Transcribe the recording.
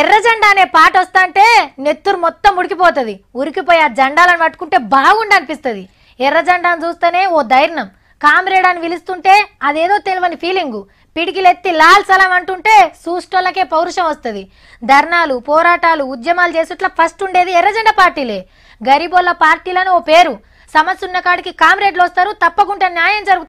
ఎర్ర జెండా అనే పాట వస్తాంటే నెత్తురు మొత్తం ఉడికిపోతుంది ఉరికిపోయి ఆ జెండాలను పట్టుకుంటే బాగుండి అనిపిస్తుంది ఎర్ర జెండాను చూస్తేనే ఓ ధైర్యం కామ్రేడ్ అని పిలుస్తుంటే అదేదో తెలియని ఫీలింగు పిడికిలెత్తి లాల్ సలాం అంటుంటే సూస్టోళ్ళకే పౌరుషం వస్తుంది ధర్నాలు పోరాటాలు ఉద్యమాలు చేసేట్లా ఫస్ట్ ఉండేది ఎర్రజెండ పార్టీలే గరీబోళ్ళ పార్టీలను ఓ పేరు సమస్య ఉన్న కాడికి కామ్రేడ్లు వస్తారు తప్పకుండా న్యాయం జరుగుతుంది